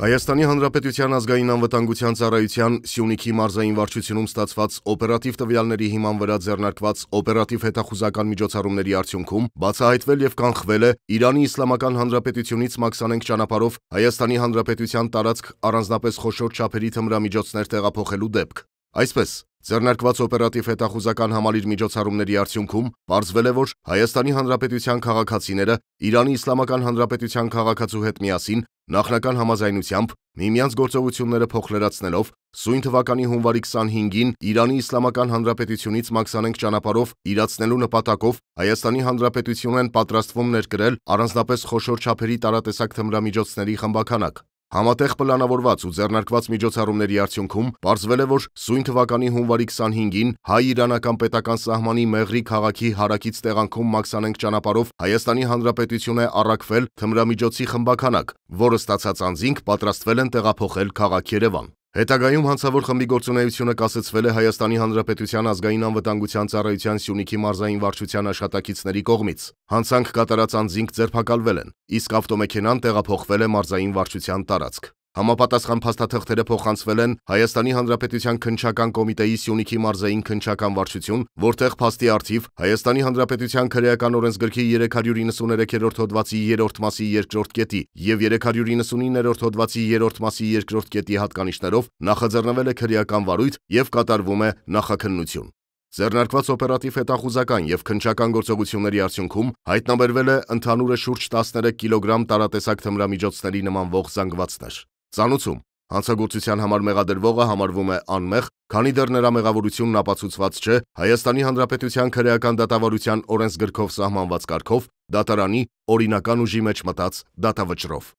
Հայաստանի Հանրապետության ազգային անվտանգության ծառայության Սյունիքի մարզային վարչությունում ստացված օպերատիվ տվյալների հիման վրա ձեռնարկված օպերատիվ հետախուզական միջոցառումների արդյունքում բացահայտվել եւ կանխվել է Իրանի Իսլամական Հանրապետությունից Մաքսանենք ճանապարհով Հայաստանի Հանրապետության տարածք առանձնապես խոշոր չափերի թմրամիջոցներ տեղափոխելու դեպք։ Այսպես, Ձեռնարկված օպերատիվ հետախուզական համալիր միջոցառումների արդյունքում պարզվել է, որ Հայաստանի Հանրապետության քաղաքացիները Իրանի Իսլամական Հանրապետության քաղաքացու հետ միասին Նախնական համաձայնությամբ միմյանց գործողությունները փոխլրացնելով սույն թվականի հունվարի 25-ին Իրանի Իսլամական Հանրապետությունից մաքսանենք ճանապարով իրացնելու նպատակով Հայաստանի Հանրապետությունն պատրաստվում ներկրել առանձնապես խոշոր չափերի տարատեսակ թմրամիջոցների խմբաքանակ։ Համատեղ պլանավորված ու ձեռնարկված միջոցառումների արդյունքում պարզվել է, որ սույն թվականի հունվարի 25-ին հայ-իրանական պետական սահմանի Մեղրի քաղաքի հարակից տեղանքում Մաքսանենգ ճանապարհով Հայաստանի Հանրապետություն է առաքվել թմրամիջոցի խմբաքանակ, որը ստացած անձինք պատրաստվել են տեղափոխել քաղաք Երևան։ Հետագայում հանցավոր խմբի գործունեությունը կասեցվել է Հայաստանի Հանրապետության ազգային անվտանգության ծառայության Սյունիքի մարզային վարչության աշխատակիցների կողմից։ Հանցանք կատարած անձինք ձերբակալվել են, իսկ ավտոմեքենան տեղափոխվել է մարզային վարչության տարածք։ Համապատասխան փաստաթղթերը փոխանցվել են Հայաստանի Հանրապետության քնչական կոմիտեի Սյունիքի մարզային քնչական վարչություն, որտեղ փաստի արխիվ Հայաստանի Հանրապետության քրեական օրենսգրքի 393-րդ հոդվածի 3-րդ մասի 2-րդ կետի եւ 399-րդ հոդվածի 3-րդ մասի 2-րդ կետի հատկանիշներով նախաձեռնվել է քրեական վարույթ եւ կատարվում է նախաքննություն։ Ձեռնարկված օպերատիվ հետախուզական եւ քնչական գործողությունների արդյունքում հայտնաբերվել է ընդհանուրը շուրջ 13 կիլոգրամ տարատեսակ թմրամիջոցների նման ող զանգվածներ։ Ծանուցում. հանցագործության համար մեղադրվողը համարվում է անմեղ, քանի դեռ նրա մեղավորությունն ապացուցված չէ Հայաստանի Հանրապետության քրեական դատավարության օրենսգրքով սահմանված կարգով դատարանի օրինական ուժի մեջ մտած դատավճռով։